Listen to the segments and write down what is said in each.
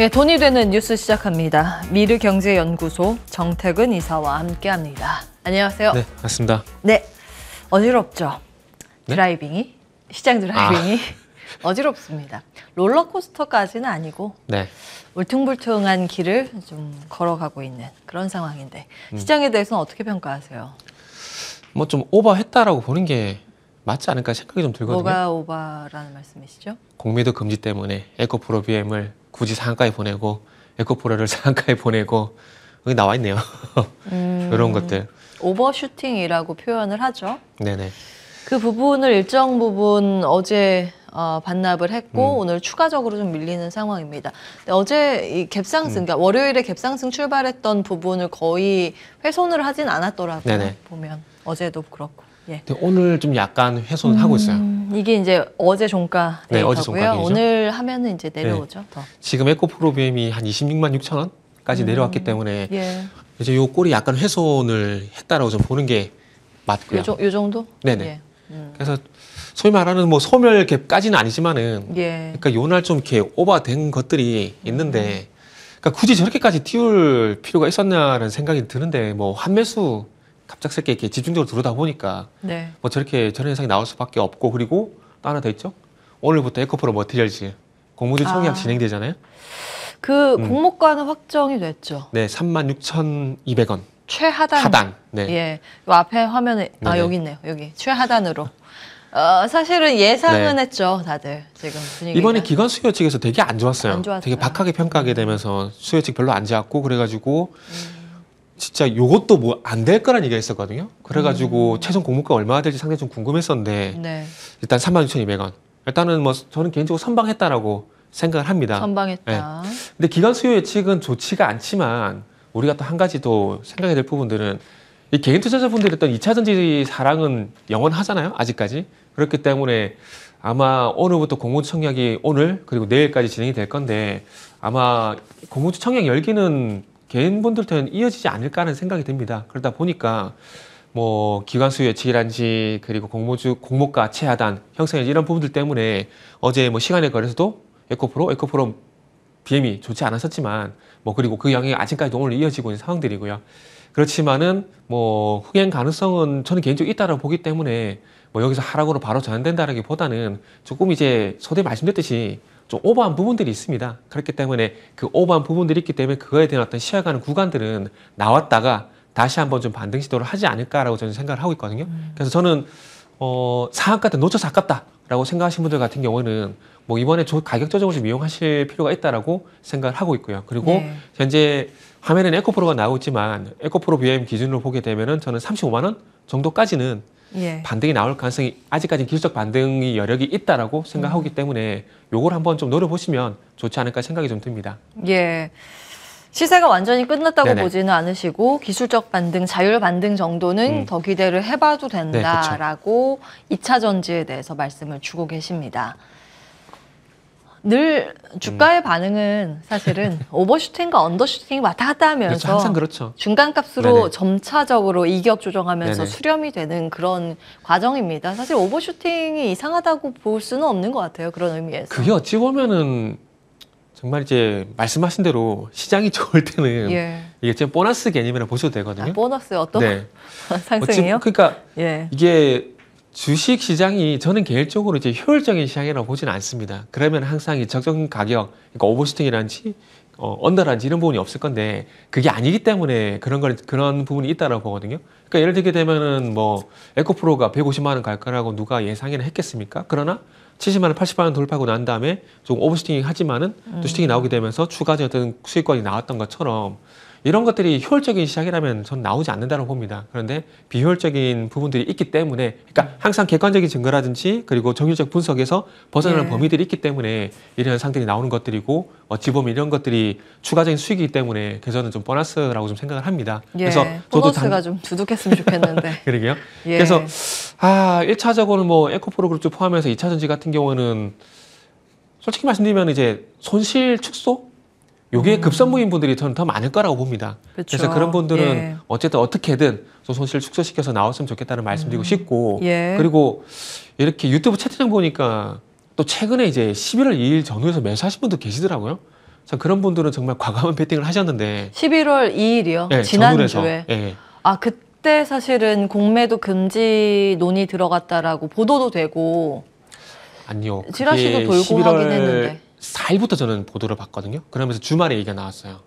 네, 돈이 되는 뉴스 시작합니다. 미르경제연구소 정택은 이사와 함께합니다. 안녕하세요. 네, 반갑습니다. 네, 어지럽죠. 네? 드라이빙이 시장 드라이빙이 아. 어지럽습니다. 롤러코스터까지는 아니고 네. 울퉁불퉁한 길을 좀 걸어가고 있는 그런 상황인데 음. 시장에 대해서는 어떻게 평가하세요? 뭐 좀 오버했다라고 보는 게 맞지 않을까 생각이 좀 들거든요. 뭐가 오버라는 말씀이시죠? 공매도 금지 때문에 에코프로 비엠을 굳이 상한가에 보내고 에코프로를 상한가에 보내고 여기 나와 있네요. 음, 이런 것들. 오버슈팅이라고 표현을 하죠. 네네. 그 부분을 일정 부분 어제 어, 반납을 했고 음. 오늘 추가적으로 좀 밀리는 상황입니다. 근데 어제 이 갭상승, 음. 그러니까 월요일에 갭상승 출발했던 부분을 거의 훼손을 하진 않았더라고요. 네네. 보면 어제도 그렇고. 예. 오늘 좀 약간 훼손을 음, 하고 있어요. 음, 이게 이제 어제 종가 네, 어제 종가 오늘 하면은 이제 네. 내려오죠. 네. 지금 에코프로비엠이 한 26만 6천 원까지 음, 내려왔기 때문에 예. 이제 요 꼴이 약간 훼손을 했다라고 좀 보는 게 맞고요. 요, 요 정도? 네네. 예. 음. 그래서 소위 말하는 뭐 소멸 갭까지는 아니지만은 예. 그러니까 요 날 좀 이렇게 오버된 것들이 있는데 음. 그러니까 굳이 저렇게까지 띄울 필요가 있었냐라는 생각이 드는데 뭐 한매수 갑작스럽게 이렇게 집중적으로 들어다 보니까 네. 뭐 저렇게 저런 현상이 나올 수밖에 없고 그리고 또 하나 더 있죠. 오늘부터 에코프로 머티리지 공모주 청약 아. 진행되잖아요. 그 음. 공모가는 확정이 됐죠. 네, 36,200원. 최하단. 하단. 네. 예. 앞에 화면에 아 네네. 네. 여기 있네요. 여기 최하단으로. 어, 사실은 예상은 네. 했죠, 다들 지금 분위기가. 이번에 기관 수요 측에서 되게 안 좋았어요. 안 좋았어요. 되게 박하게 평가하게 음. 되면서 수요 측 별로 안 좋았고 그래가지고 음. 진짜 요것도 뭐 안 될 거란 얘기가 있었거든요. 그래가지고 음. 최종 공모가 얼마나 될지 상당히 좀 궁금했었는데 네. 일단 36,200원. 일단은 뭐 저는 개인적으로 선방했다라고 생각을 합니다. 선방했다. 네. 근데 기간 수요 예측은 좋지가 않지만 우리가 또 한 가지 또 생각해야 될 부분들은 이 개인 투자자분들이 어떤 2차 전지 사랑은 영원하잖아요. 아직까지. 그렇기 때문에 아마 오늘부터 공모주 청약이 오늘 그리고 내일까지 진행이 될 건데 아마 공모주 청약 열기는 개인분들한테는 이어지지 않을까 하는 생각이 듭니다. 그러다 보니까 뭐 기관수 예측이란지 그리고 공모주 공모가 최하단 형성이런 부분들 때문에 어제 뭐 시간에 걸려서도 에코프로 에코프로 BM이 좋지 않았었지만 뭐 그리고 그양이 아직까지도 오늘 이어지고 있는 상황들이고요. 그렇지만은 뭐 흥행 가능성은 저는 개인적으로 있다라고 보기 때문에 뭐 여기서 하락으로 바로 전환된다라기보다는 조금 이제 소대 말씀드렸듯이 좀 오버한 부분들이 있습니다. 그렇기 때문에 그 오버한 부분들이 있기 때문에 그거에 대한 어떤 시야가는 구간들은 나왔다가 다시 한번 좀 반등 시도를 하지 않을까라고 저는 생각을 하고 있거든요. 음. 그래서 저는 어, 상한가 때 놓쳐서 아깝다라고 생각하시는 분들 같은 경우는 뭐 이번에 저 가격 조정을 좀 이용하실 필요가 있다라고 생각을 하고 있고요. 그리고 네. 현재 화면에는 에코프로가 나오고 있지만 에코프로 BM 기준으로 보게 되면은 저는 35만 원 정도까지는 예. 반등이 나올 가능성이 아직까지 기술적 반등이 여력이 있다라고 생각하기 음. 때문에 요걸 한번 좀 노려보시면 좋지 않을까 생각이 좀 듭니다. 예. 시세가 완전히 끝났다고 네네. 보지는 않으시고 기술적 반등, 자율 반등 정도는 음. 더 기대를 해봐도 네, 된다라고 이차 전지에 대해서 말씀을 주고 계십니다. 늘 주가의 음. 반응은 사실은 오버슈팅과 언더슈팅이 왔다 갔다 그렇죠. 하면서 그렇죠. 항상 그렇죠. 중간값으로 네네. 점차적으로 이격 조정하면서 네네. 수렴이 되는 그런 과정입니다. 사실 오버슈팅이 이상하다고 볼 수는 없는 것 같아요. 그런 의미에서. 그게 어찌 보면은 정말 이제 말씀하신 대로 시장이 좋을 때는 예. 이게 지금 보너스 개념이라 보셔도 되거든요. 아, 보너스 어떤 네. 상승이요? 어찌, 그러니까 예. 이게 주식 시장이 저는 개인적으로 이제 효율적인 시장이라고 보지는 않습니다. 그러면 항상 이 적정 가격, 그러니까 오버슈팅이란지 어, 언더란지 이런 부분이 없을 건데 그게 아니기 때문에 그런 걸 그런 부분이 있다라고 보거든요. 그러니까 예를 들게 되면은 뭐 에코프로가 150만 원 갈 거라고 누가 예상이나 했겠습니까? 그러나 70만 원, 80만 원 돌파하고 난 다음에 좀 오버슈팅이 하지만은 또 음. 슈팅이 나오게 되면서 추가적인 어떤 수익권이 나왔던 것처럼 이런 것들이 효율적인 시작이라면 전 나오지 않는다고 봅니다. 그런데 비효율적인 부분들이 있기 때문에 그러니까 항상 객관적인 증거라든지 그리고 정률적 분석에서 벗어나는 예. 범위들이 있기 때문에 이런 상들이 나오는 것들이고 어찌 보면 이런 것들이 추가적인 수익이기 때문에 그래서는 좀 보너스라고 좀 생각을 합니다. 예. 그래서 저도 보너스가 당... 좀 두둑했으면 좋겠는데. 그러게요. 예. 그래서 아1차적으로뭐 에코프로 그룹 포함해서 2차 전지 같은 경우는 솔직히 말씀드리면 이제 손실 축소 요게 음. 급선무인 분들이 저는 더 많을 거라고 봅니다. 그쵸. 그래서 그런 분들은 예. 어쨌든 어떻게든 손실 축소시켜서 나왔으면 좋겠다는 말씀드리고 음. 싶고 예. 그리고 이렇게 유튜브 채팅창 보니까 또 최근에 이제 11월 2일 전후에서 매수하신 분도 계시더라고요. 참 그런 분들은 정말 과감한 베팅을 하셨는데 11월 2일이요. 네, 예, 지난주에. 네. 예. 아 그때 사실은 공매도 금지 논의 들어갔다라고 보도도 되고 아니요. 지라시도 돌고 하긴 했는데. 4일부터 저는 보도를 봤거든요. 그러면서 주말에 얘기가 나왔어요.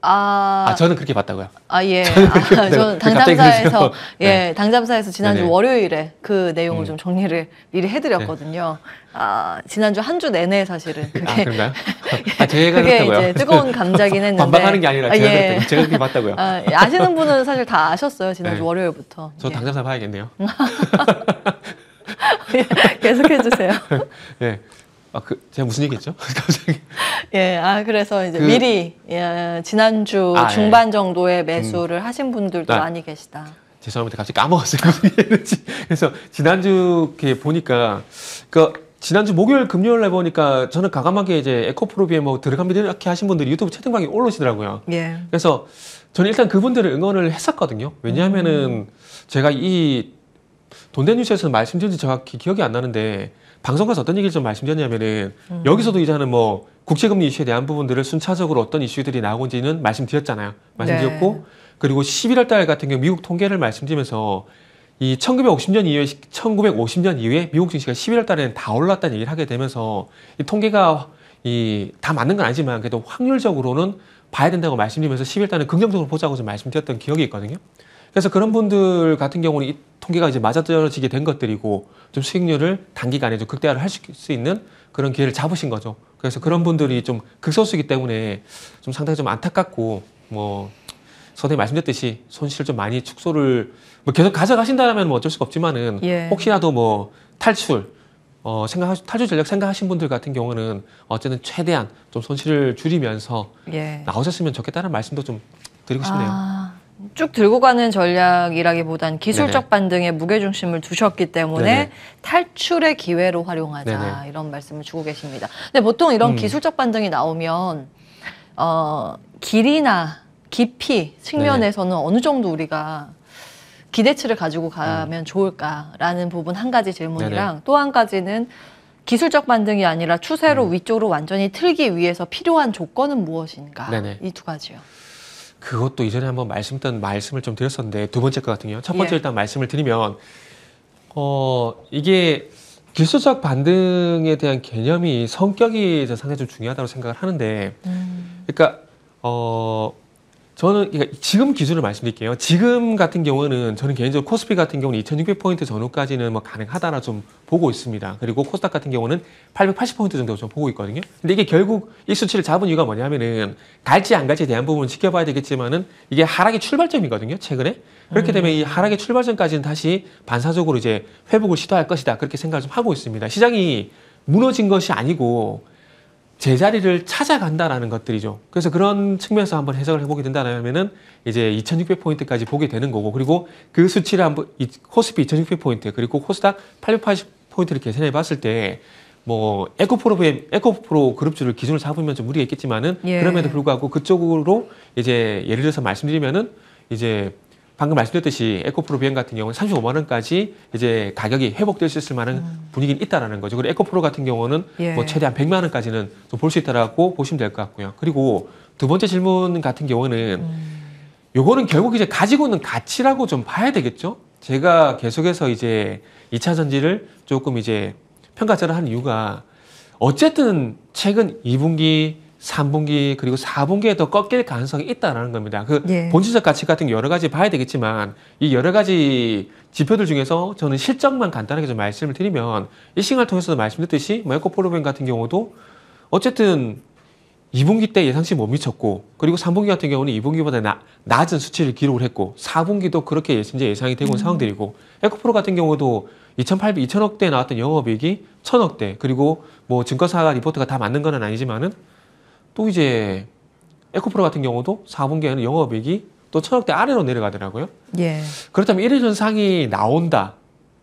아, 아 저는 그렇게 봤다고요. 아 예. 저는 아, 그 당담사에서 예, 네. 예 당담사에서 지난주 네네. 월요일에 그 내용을 음. 좀 정리를 미리 해드렸거든요. 네. 아 지난주 한 주 내내 사실은 아, 그게 아, 그런가요? 아, 제가 그게 그렇다고요. 이제 뜨거운 감자긴 했는데 반박하는 게 아니라 제가, 아, 예. 제가 그렇게 봤다고요. 아, 예. 아시는 분은 사실 다 아셨어요 지난주 네. 월요일부터. 저 예. 당담사 봐야겠네요. 계속해 주세요. 예. 아, 그, 제가 무슨 얘기 했죠? 갑자기. 예, 아, 그래서 이제 그, 미리, 예, 지난주 아, 예. 중반 예. 정도에 음. 매수를 음. 하신 분들도 아, 많이 계시다. 죄송합니다. 갑자기 까먹었어요. 그래서 지난주 이렇게 보니까, 그, 지난주 목요일 금요일날 보니까 저는 가감하게 이제 에코프로비에 뭐 들어갑니다 이렇게 하신 분들이 유튜브 채팅방에 올라오시더라고요. 예. 그래서 저는 일단 그분들을 응원을 했었거든요. 왜냐하면은 음. 제가 이 돈된 뉴스에서 말씀드린지 정확히 기억이 안 나는데 방송가서 어떤 얘기를 좀 말씀드렸냐면은 음. 여기서도 이제는 뭐 국제금리 이슈에 대한 부분들을 순차적으로 어떤 이슈들이 나오는지는 고있 말씀드렸잖아요. 말씀드렸고 네. 그리고 11월 달 같은 경우 미국 통계를 말씀드리면서 이 1950년 이후에 1950년 이후에 미국 증시가 11월 달에는 다 올랐다는 얘기를 하게 되면서 이 통계가 이 다 맞는 건 아니지만 그래도 확률적으로는 봐야 된다고 말씀드리면서 11월 달은 긍정적으로 보자고 좀 말씀드렸던 기억이 있거든요. 그래서 그런 분들 같은 경우는 이 통계가 이제 맞아떨어지게 된 것들이고 좀 수익률을 단기간에 좀 극대화를 할 수 있는 그런 기회를 잡으신 거죠. 그래서 그런 분들이 좀 극소수이기 때문에 좀 상당히 좀 안타깝고 뭐 선생님 말씀드렸듯이 손실을 좀 많이 축소를 뭐 계속 가져가신다면 뭐 어쩔 수가 없지만은 예. 혹시라도 뭐 탈출 어, 생각하, 탈출 전략 생각하신 분들 같은 경우는 어쨌든 최대한 좀 손실을 줄이면서 예. 나오셨으면 좋겠다는 말씀도 좀 드리고 싶네요. 아. 쭉 들고 가는 전략이라기보단 기술적 네네. 반등에 무게중심을 두셨기 때문에 네네. 탈출의 기회로 활용하자 네네. 이런 말씀을 주고 계십니다. 근데 보통 이런 음. 기술적 반등이 나오면 어, 길이나 깊이 측면에서는 어느 정도 우리가 기대치를 가지고 가면 음. 좋을까라는 부분 한 가지 질문이랑 또 한 가지는 기술적 반등이 아니라 추세로 음. 위쪽으로 완전히 틀기 위해서 필요한 조건은 무엇인가 이 두 가지요. 그것도 이전에 한번 말씀드렸던 말씀을 좀 드렸었는데 두 번째 거 같은 경우 첫 번째 예. 일단 말씀을 드리면 어 이게 기술적 반등에 대한 개념이 성격이 상당히 좀 중요하다고 생각을 하는데 음. 그러니까 어 저는 그러니까 지금 기준을 말씀드릴게요. 지금 같은 경우는 저는 개인적으로 코스피 같은 경우는 2,600포인트 전후까지는 뭐 가능하다나 좀 보고 있습니다. 그리고 코스닥 같은 경우는 880포인트 정도 좀 보고 있거든요. 근데 이게 결국 이 수치를 잡은 이유가 뭐냐면은 갈지 안 갈지에 대한 부분은 지켜봐야 되겠지만은 이게 하락의 출발점이거든요. 최근에 그렇게 되면 이 하락의 출발점까지는 다시 반사적으로 이제 회복을 시도할 것이다 그렇게 생각을 좀 하고 있습니다. 시장이 무너진 것이 아니고 제자리를 찾아간다라는 것들이죠. 그래서 그런 측면에서 한번 해석을 해보게 된다면은 이제 2600포인트까지 보게 되는 거고, 그리고 그 수치를 한번, 이, 코스피 2600포인트, 그리고 코스닥 880포인트를 계산해 봤을 때, 뭐, 에코프로의, 에코프로 그룹주를 기준으로 잡으면 좀 무리가 있겠지만은, 예. 그럼에도 불구하고 그쪽으로 이제 예를 들어서 말씀드리면은, 이제 방금 말씀드렸듯이 에코프로 비행 같은 경우는 35만 원까지 이제 가격이 회복될 수 있을 만한 음. 분위기는 있다라는 거죠. 그리고 에코프로 같은 경우는 예. 뭐 최대한 100만 원까지는 좀 볼 수 있다라고 보시면 될 것 같고요. 그리고 두 번째 질문 같은 경우는 음. 요거는 결국 이제 가지고 있는 가치라고 좀 봐야 되겠죠. 제가 계속해서 이제 2차 전지를 조금 이제 평가절을 하는 이유가 어쨌든 최근 2분기 삼분기 그리고 사분기에더 꺾일 가능성이 있다라는 겁니다. 그 예. 본질적 가치 같은 여러 가지 봐야 되겠지만 이 여러 가지 지표들 중에서 저는 실적만 간단하게 좀 말씀을 드리면 이싱간을 통해서도 말씀드렸듯이 마이크로폴로벤 같은 경우도 어쨌든 2분기 때 예상치 못 미쳤고 그리고 3분기 같은 경우는 2분기보다 나, 낮은 수치를 기록을 했고 4분기도 그렇게 이제 예상이 되고 있는 음. 상황들이고 에코프로 같은 경우도 2,800, 2,000억대에 나왔던 영업이익이 1,000억대 그리고 뭐 증권사 가 리포트가 다 맞는 건 아니지만은 또 이제 에코프로 같은 경우도 4분기에는 영업이익이 또 천억대 아래로 내려가더라고요. 예. 그렇다면 1회 전상이 나온다.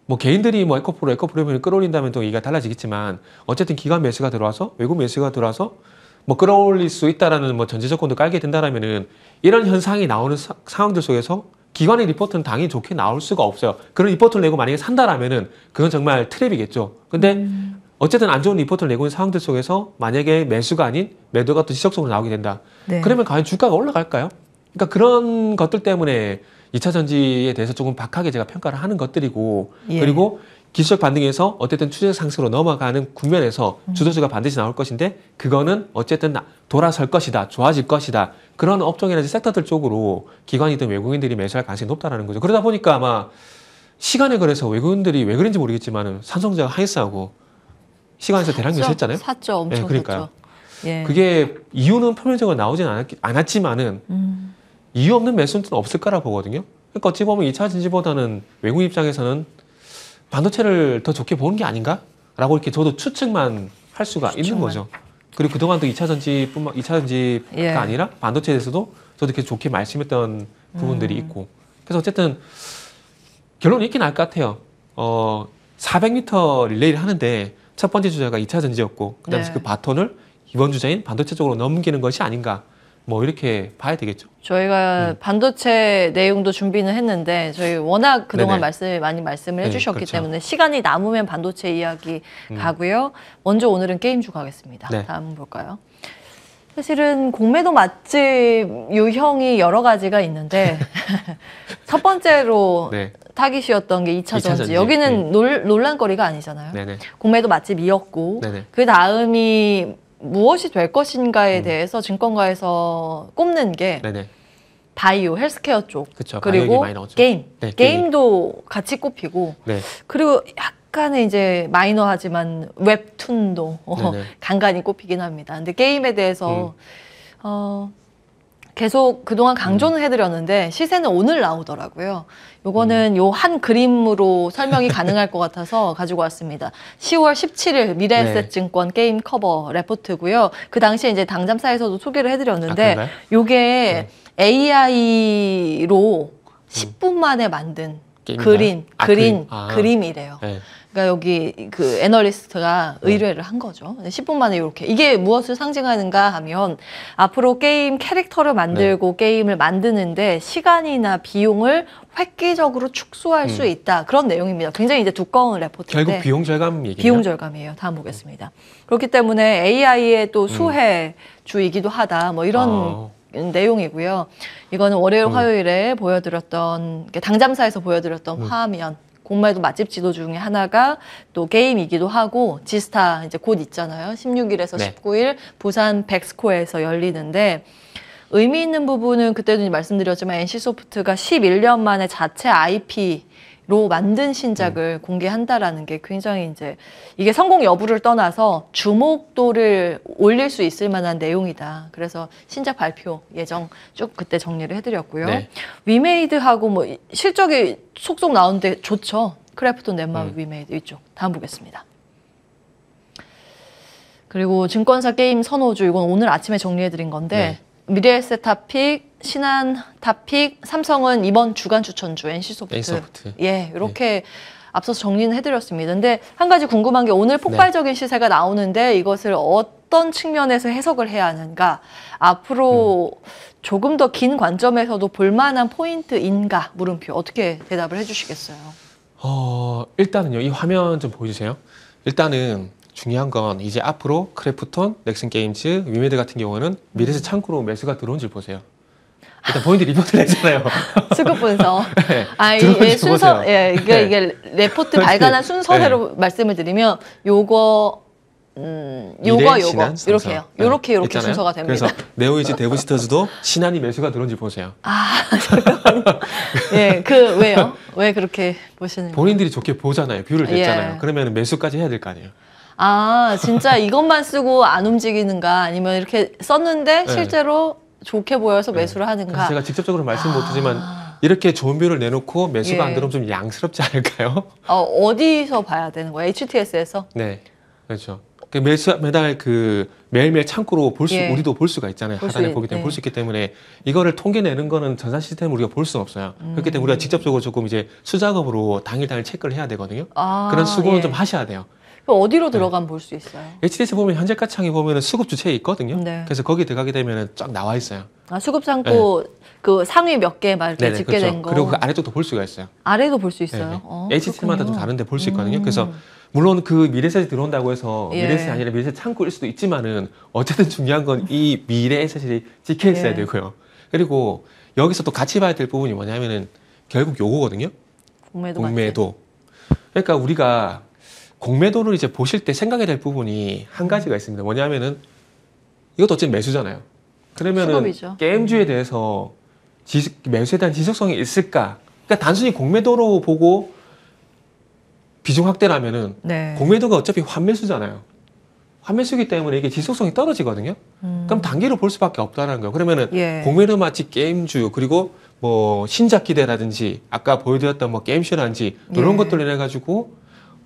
뭐 개인들이 뭐 에코프로, 에코프로면 끌어올린다면 또 얘기가 달라지겠지만 어쨌든 기관 매수가 들어와서 외국 매수가 들어와서 뭐 끌어올릴 수 있다라는 뭐 전제 조건도 깔게 된다라면은 이런 현상이 나오는 사, 상황들 속에서 기관의 리포트는 당연히 좋게 나올 수가 없어요. 그런 리포트를 내고 만약에 산다라면은 그건 정말 트랩이겠죠. 근데 음. 어쨌든 안 좋은 리포트를 내고 있는 상황들 속에서 만약에 매수가 아닌 매도가 또 지속적으로 나오게 된다. 네. 그러면 과연 주가가 올라갈까요? 그러니까 그런 것들 때문에 2차 전지에 대해서 조금 박하게 제가 평가를 하는 것들이고 예. 그리고 기술적 반등에서 어쨌든 추세 상승으로 넘어가는 국면에서 음. 주도주가 반드시 나올 것인데 그거는 어쨌든 돌아설 것이다, 좋아질 것이다 그런 업종이라든지 섹터들 쪽으로 기관이든 외국인들이 매수할 가능성이 높다라는 거죠. 그러다 보니까 아마 시간에 그래서 외국인들이 왜 그런지 모르겠지만 은 삼성전자 하이스하고 시간에서 대량 교체했잖아요. 샀죠, 예, 엄청 네, 그러니까요. 샀죠. 예. 그게 이유는 표면적으로 나오진 않았 않았지만은 음. 이유 없는 매수는 없을 거라 보거든요. 그러니까 어찌 보면 2차 진지보다는 외국 입장에서는 반도체를 더 좋게 보는 게 아닌가라고 이렇게 저도 추측만 할 수가 추측만. 있는 거죠. 그리고 그동안도 2차 전지뿐만 2차 전지가 예. 아니라 반도체에 대해서도 저도 이렇게 좋게 말씀했던 부분들이 음. 있고 그래서 어쨌든 결론이 있긴 알것 같아요. 어 400m 릴레이를 하는데 첫 번째 주자가 2차 전지였고 그 당시 네. 그 바톤을 이번 주자인 반도체 쪽으로 넘기는 것이 아닌가 뭐 이렇게 봐야 되겠죠. 저희가 음. 반도체 내용도 준비는 했는데 저희 워낙 그동안 말씀 많이 말씀을 네, 해주셨기 그렇죠. 때문에 시간이 남으면 반도체 이야기 음. 가고요. 먼저 오늘은 게임주 가겠습니다. 네. 다음 볼까요? 사실은 공매도 맛집 유형이 여러 가지가 있는데 첫 번째로 네. 타깃이었던 게 2차, 2차 전지. 전지. 여기는 네. 놀, 논란거리가 아니잖아요. 네네. 공매도 맛집이었고 그 다음이 무엇이 될 것인가에 음. 대해서 증권가에서 꼽는 게 네네. 바이오, 헬스케어 쪽 그쵸, 그리고 게임. 네, 게임도 게임. 같이 꼽히고 네. 그리고 약간의 이제 마이너하지만 웹툰도 어, 간간히 꼽히긴 합니다. 근데 게임에 대해서 음. 어, 계속 그동안 강조는 음. 해드렸는데 시세는 오늘 나오더라고요. 요거는 음. 요한 그림으로 설명이 가능할 것 같아서 가지고 왔습니다. 10월 17일 미래에셋증권 게임 커버 레포트고요. 그 당시에 이제 당잠사에서도 소개를 해드렸는데 아, 요게 AI로 10분 음. 만에 만든 게임이야? 그림, 아, 그림, 그림, 아. 그림이래요. 네. 그러니까 여기 그 애널리스트가 네. 의뢰를 한 거죠. 10분 만에 이렇게 이게 무엇을 상징하는가 하면 앞으로 게임 캐릭터를 만들고 네. 게임을 만드는데 시간이나 비용을 획기적으로 축소할 음. 수 있다 그런 내용입니다. 굉장히 이제 두꺼운 레포트인데 결국 비용 절감 얘기 비용 절감이에요. 다음 보겠습니다. 그렇기 때문에 AI의 또 음. 수혜주이기도 하다 뭐 이런 아. 내용이고요. 이거는 월요일 음. 화요일에 보여드렸던 당잠사에서 보여드렸던 음. 화면 공마에도 맛집 지도 중에 하나가 또 게임이기도 하고 지스타 이제 곧 있잖아요. 16일에서 네. 19일 부산 백스코에서 열리는데 의미 있는 부분은 그때도 말씀드렸지만 NC소프트가 11년 만에 자체 IP 로 만든 신작을 음. 공개한다라는 게 굉장히 이제 이게 성공 여부를 떠나서 주목도를 올릴 수 있을 만한 내용이다. 그래서 신작 발표 예정 쭉 그때 정리를 해드렸고요. 네. 위메이드하고 뭐 실적이 속속 나오는데 좋죠. 크래프톤 넷마블 음. 네. 위메이드 이쪽 다음 보겠습니다. 그리고 증권사 게임 선호주 이건 오늘 아침에 정리해드린 건데 네. 미래에셋 다픽, 신한 다픽, 삼성은 이번 주간 추천주 NC소프트. n 소프트 예, 이렇게 네. 앞서서 정리는 해드렸습니다. 근데 한 가지 궁금한 게 오늘 네. 폭발적인 네. 시세가 나오는데 이것을 어떤 측면에서 해석을 해야 하는가? 앞으로 음. 조금 더 긴 관점에서도 볼만한 포인트인가? 물음표 어떻게 대답을 해주시겠어요? 어, 일단은요. 이 화면 좀 보여주세요. 일단은 중요한 건 이제 앞으로 크래프톤, 넥슨 게임즈, 위메드 같은 경우는 미래세 창구로 음. 매수가 들어온지를 보세요. 일단 포인트 리포트를 했잖아요. 수급 분석. 네, 아, 이게 순서, 예, 이게, 네. 이게 레포트 네. 발간한 순서대로 네. 말씀을 드리면 요거 음, 요거 요거 이렇게요. 네. 요렇게 요렇게 있잖아요. 순서가 됩니다. 그래서 네오이지 데브시터즈도 신한이 매수가 들어온지 보세요. 아, 예, 그 왜요? 왜 그렇게 보시는? 본인들이 좋게 보잖아요. 뷰를 냈잖아요. 예. 그러면 매수까지 해야 될 거 아니에요. 아 진짜 이것만 쓰고 안 움직이는가 아니면 이렇게 썼는데 네. 실제로 좋게 보여서 네. 매수를 하는가. 제가 직접적으로 말씀 못하지만 아... 이렇게 좋은 뷰를 내놓고 매수가 예. 안 들어오면 좀 양스럽지 않을까요? 어, 디서 봐야 되는 거예요? HTS에서? 네, 그렇죠. 그 매수, 매달 그 매일매일 창고로 볼 수, 예. 우리도 볼 수가 있잖아요. 볼 하단에 보기 때문에 예. 네. 볼수 있기 때문에 이거를 통계 내는 거는 전산 시스템 우리가 볼 수는 없어요. 음. 그렇기 때문에 우리가 음. 직접적으로 조금 이제 수작업으로 당일 당일 체크를 해야 되거든요. 아, 그런 수고는 예. 좀 하셔야 돼요. 그럼 어디로 네. 들어가면 볼 수 있어요? HDS 보면 현재 가창이 보면 수급 주체에 있거든요. 네. 그래서 거기 들어가게 되면 쫙 나와 있어요. 아, 수급 창고 네. 그 상위 몇개막 이렇게 네네, 집계된 그렇죠. 거. 그리고 그 아래쪽도 볼 수가 있어요. 아래도 볼 수 있어요. 어, HTM마다 좀 다른데 볼 수 있거든요. 음. 그래서 물론 그미래셋이 들어온다고 해서 예. 미래셋이 아니라 미래셋 창고일 수도 있지만은 어쨌든 중요한 건 이미래셋이 찍혀 있어야 예. 되고요. 그리고 여기서 또 같이 봐야 될 부분이 뭐냐면은 결국 요거거든요. 공매도. 공매도. 그러니까 우리가 공매도를 이제 보실 때 생각해야 될 부분이 한 가지가 있습니다. 뭐냐면은 이것도 어쨌든 매수잖아요. 그러면은 수급이죠. 게임주에 음. 대해서 지식, 매수에 대한 지속성이 있을까? 그러니까 단순히 공매도로 보고 비중 확대라면은 네. 공매도가 어차피 환매수잖아요. 환매수기 때문에 이게 지속성이 떨어지거든요. 음. 그럼 단계로볼 수밖에 없다는 거예요. 그러면은 예. 공매도 마치 게임주 그리고 뭐 신작 기대라든지 아까 보여드렸던 뭐 게임쇼라든지 이런 예. 것들로 인해 가지고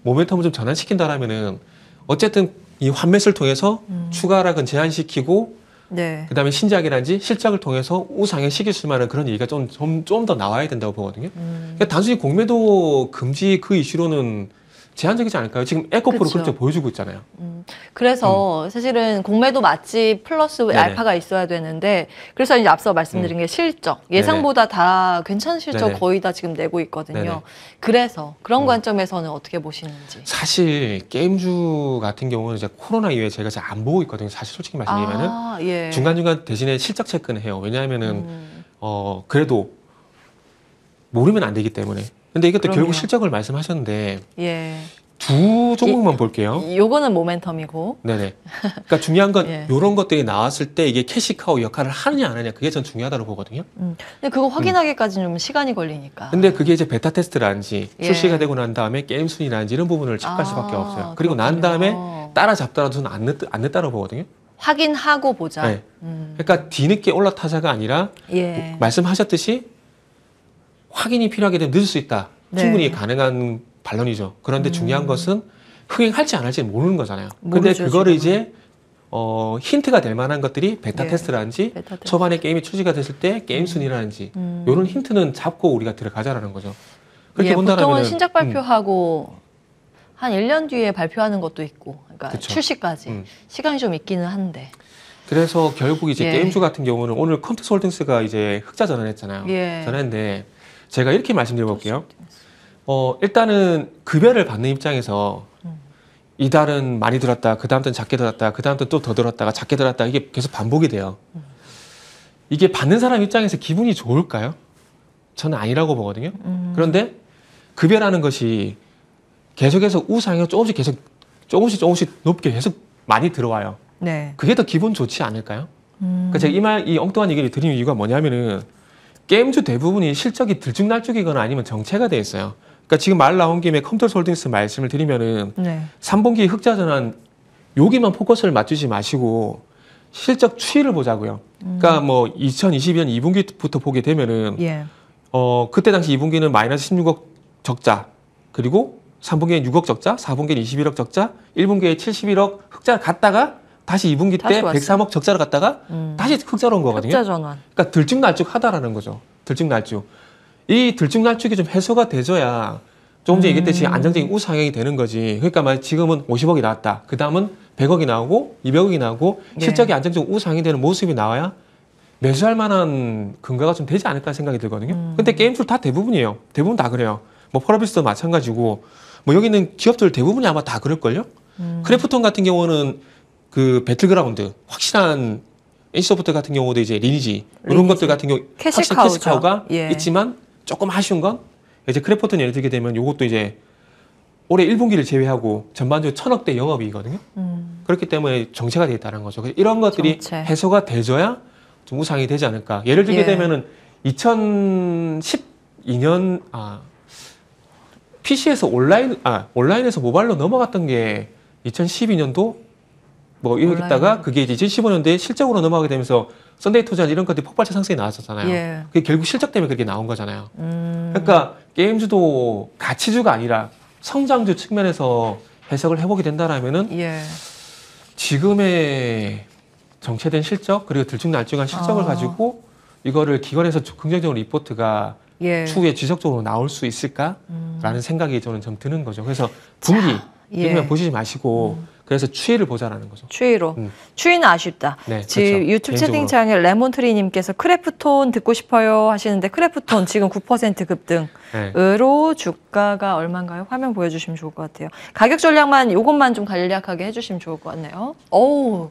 모멘텀을 좀 전환시킨다라면은 어쨌든 이 환매수를 통해서 음. 추가 하락은 제한시키고 네. 그다음에 신작이란지 실작을 통해서 우상향시킬 수만는 그런 얘기가 좀좀좀 더 나와야 된다고 보거든요. 음. 그러니까 단순히 공매도 금지 그 이슈로는 제한적이지 않을까요? 지금 에코프로 그렇게 보여주고 있잖아요. 음, 그래서 음. 사실은 공매도 맞지 플러스 네네. 알파가 있어야 되는데 그래서 이제 앞서 말씀드린 음. 게 실적 예상보다 네네. 다 괜찮은 실적 네네. 거의 다 지금 내고 있거든요. 그래서 그런 음. 관점에서는 어떻게 보시는지 사실 게임주 같은 경우는 이제 코로나 이후에 제가 잘 안 보고 있거든요. 사실 솔직히 말씀드리면은 아, 예. 중간 중간 대신에 실적 체크는 해요. 왜냐하면은 음. 어 그래도 모르면 안 되기 때문에 근데 이것도 그럼요. 결국 실적을 말씀하셨는데 예. 두 종목만 이, 볼게요. 요거는 모멘텀이고. 네네. 그러니까 중요한 건 예. 요런 것들이 나왔을 때 이게 캐시카우 역할을 하느냐 안 하느냐 그게 전 중요하다고 보거든요. 음. 근데 그거 확인하기까지는 음. 좀 시간이 걸리니까. 근데 그게 이제 베타 테스트라든지 예. 출시가 되고 난 다음에 게임 순위라든지 이런 부분을 체크할 아, 수밖에 없어요. 그리고 그렇군요. 난 다음에 따라잡더라도 안, 늦, 안 늦다고 보거든요. 확인하고 보자. 네. 음. 그러니까 뒤늦게 올라타자가 아니라 예. 말씀하셨듯이 확인이 필요하게 되면 늦을 수 있다. 네. 충분히 가능한 반론이죠. 그런데 음. 중요한 것은 흥행할지 안 할지 모르는 거잖아요. 모르죠, 근데 그거를 이제 어, 힌트가 될 만한 것들이 베타 네. 테스트라든지 베타 테스트. 초반에 게임이 출시가 됐을 때 게임 음. 순위라든지 음. 이런 힌트는 잡고 우리가 들어가자라는 거죠. 그렇게 예, 본다면 보통은 신작 음. 발표하고 음. 한 1년 뒤에 발표하는 것도 있고 그러니까 그쵸. 출시까지 음. 시간이 좀 있기는 한데 그래서 결국 이제 예. 게임주 같은 경우는 오늘 컴퓨터 홀딩스가 이제 흑자 전환했잖아요. 예. 전환했는데 제가 이렇게 말씀드려볼게요. 어, 일단은 급여를 받는 입장에서 음. 이 달은 많이 들었다, 그 다음 달은 작게 들었다, 그 다음 달은 또더 들었다가 작게 들었다 이게 계속 반복이 돼요. 음. 이게 받는 사람 입장에서 기분이 좋을까요? 저는 아니라고 보거든요. 음. 그런데 급여라는 것이 계속해서 우상이 조금씩 계속 조금씩 조금씩 높게 계속 많이 들어와요. 네. 그게 더 기분 좋지 않을까요? 음. 그러니까 제가 이 말, 이 엉뚱한 얘기를 드리는 이유가 뭐냐면은 게임주 대부분이 실적이 들쭉날쭉이거나 아니면 정체가 돼 있어요. 그러니까 지금 말 나온 김에 컴퓨터 솔딩스 말씀을 드리면은 네. 3분기 흑자 전환 여기만 포커스를 맞추지 마시고 실적 추이를 보자고요. 그러니까 음. 뭐 2022년 2분기부터 보게 되면은 예. 어 그때 당시 2분기는 마이너스 16억 적자 그리고 3분기에 6억 적자, 4분기에 21억 적자, 1분기에 71억 흑자 갔다가 다시 2분기 다시 때왔어 103억 적자로 갔다가 음. 다시 흑자로 온 거거든요. 흑자 전환. 그러니까 들쭉날쭉하다라는 거죠. 들쭉날쭉. 이 들쭉날쭉이 좀 해소가 돼줘야 조금 전에 얘기했듯이 안정적인 우상향이 되는 거지. 그러니까 만약 지금은 50억이 나왔다. 그 다음은 100억이 나오고 200억이 나오고 네. 실적이 네. 안정적으로 우상향이 되는 모습이 나와야 매수할 만한 근거가 좀 되지 않을까 생각이 들거든요. 음. 근데 게임술 다 대부분이에요. 대부분 다 그래요. 뭐 펄어비스도 마찬가지고 뭐 여기 있는 기업들 대부분이 아마 다 그럴걸요. 음. 크래프톤 같은 경우는 그 배틀그라운드 확실한 엔 c 소프트 같은 경우도 이제 리니지 이런 것들 같은 경우 캐시카우죠. 확실히 캐시카우가 예. 있지만 조금 아쉬운 건 이제 크래프튼 예를 들게 되면 이것도 이제 올해 1분기를 제외하고 전반적으로 천억대 영업이거든요. 음. 그렇기 때문에 정체가 되어 있다는 거죠. 이런 것들이 정체. 해소가 되줘야좀 우상이 되지 않을까. 예를 들게 예. 되면은 2012년 아 PC에서 온라인 아 온라인에서 모바일로 넘어갔던 게 2012년도 뭐 이렇게 있다가 그게 이제 1 5년대에 실적으로 넘어가게 되면서 썬데이 투자는 이런 것들이 폭발적 상승이 나왔었잖아요. 예. 그게 결국 실적 때문에 그렇게 나온 거잖아요. 음. 그러니까 게임주도 가치주가 아니라 성장주 측면에서 해석을 해보게 된다라면은 예. 지금의 정체된 실적 그리고 들쭉날쭉한 실적을 어. 가지고 이거를 기관에서 긍정적으로 리포트가 예. 추후에 지속적으로 나올 수 있을까라는 음. 생각이 저는 좀 드는 거죠. 그래서 분기 자. 예. 그냥 보시지 마시고 음. 그래서 추이를 보자라는 거죠. 추이로. 음. 추이는 아쉽다. 네, 지금 그렇죠. 유튜브 채팅창에 레몬트리님께서 크래프톤 듣고 싶어요 하시는데 크래프톤 지금 9% 급등으로 네. 주가가 얼마인가요? 화면 보여주시면 좋을 것 같아요. 가격 전략만 이것만 좀 간략하게 해주시면 좋을 것 같네요. 오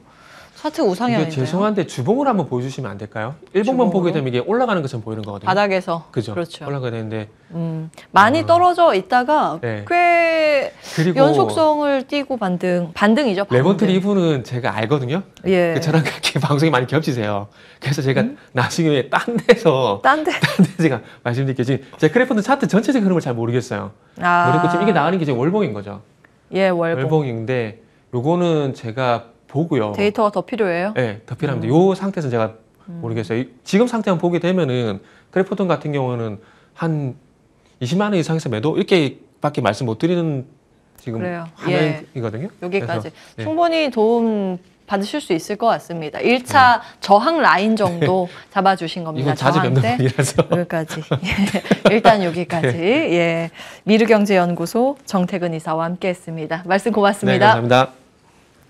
차트 우상향 이게 죄송한데 주봉을 한번 보여주시면 안 될까요? 일봉만 보게 되면 이게 올라가는 것처럼 보이는 거거든요. 바닥에서 그죠? 그렇죠. 올라가야 되는데 음, 많이 어. 떨어져 있다가 네. 꽤 그리고 연속성을 띠고 반등 반등이죠. 반등. 레버트 리브는 제가 알거든요. 예. 그 저랑 그렇게 방송이 많이 겹치세요. 그래서 제가 음? 나중에 딴 데서 딴데 제가 말씀드릴게요. 지금 제 크래프트 차트 전체적인 흐름을 잘 모르겠어요. 아. 모르고 지금 이게 나가는 게 지금 월봉인 거죠. 예, 월봉. 월봉인데 요거는 제가 보고요. 데이터가 더 필요해요? 네, 더 필요합니다. 음. 이 상태에서 제가 음. 모르겠어요. 지금 상태만 보게 되면은 크래프톤 같은 경우는 한 20만 원 이상에서 매도 이렇게밖에 말씀 못 드리는 지금 그래요. 화면이거든요. 예. 여기까지 그 충분히 도움 받으실 수 있을 것 같습니다. 1차 네. 저항 라인 정도 네. 잡아주신 겁니다. 자주 뵙는 분이라서. 여기까지. 예, 일단 여기까지. 네. 예. 미르경제연구소 정태근 이사와 함께했습니다. 말씀 고맙습니다. 네, 감사합니다.